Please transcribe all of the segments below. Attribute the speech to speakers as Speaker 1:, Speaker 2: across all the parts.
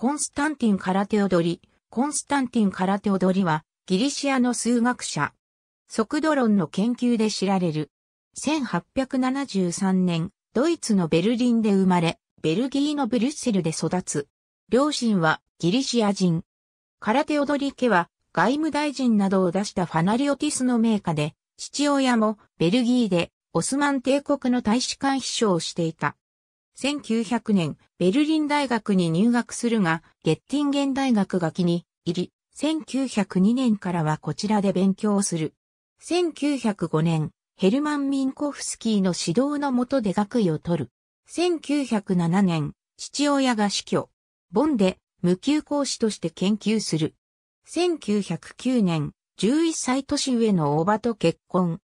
Speaker 1: コンスタンティン・カラテオ
Speaker 2: ドリ。コンスタンティン・カラテオドリは、ギリシアの数学者。速度論の研究で知られる。1873年、ドイツのベルリンで生まれ、ベルギーのブリュッセルで育つ。両親はギリシア人。カラテオドリ家は外務大臣などを出したファナリオティスの名家で、父親もベルギーでオスマン帝国の大使館秘書をしていた。1900年、ベルリン大学に入学するが、ゲッティンゲン大学が気に入り、1902年からはこちらで勉強する。1905年、ヘルマン・ミンコフスキーの指導のもとで学位を取る。1907年、父親が死去。ボンで無給講師として研究する。1909年、11歳年上のおばと結婚。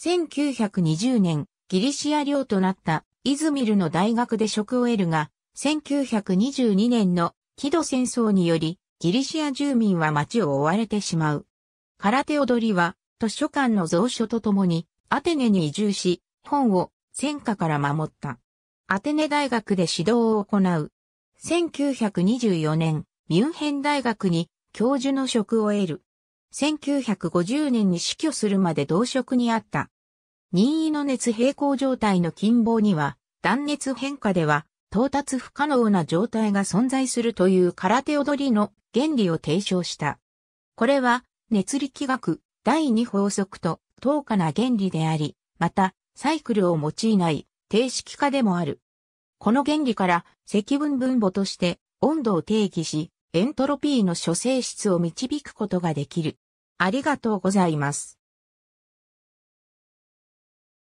Speaker 2: 1920年、ギリシア領となったイズミルの大学で職を得るが、1922年の木戸戦争により、ギリシア住民は町を追われてしまう。空手踊りは、図書館の蔵書とともに、アテネに移住し、本を戦火から守った。アテネ大学で指導を行う。1924年、ミュンヘン大学に教授の職を得る。1950年に死去するまで同職にあった。任意の熱平衡状態の近傍には、断熱変化では到達不可能な状態が存在するという空手踊りの原理を提唱した。これは熱力学第二法則と等価な原理であり、またサイクルを用いない定式化でもある。この原理から積分分母として温度を定義し、エントロピーの諸性質を導くことができる。ありがとうございます。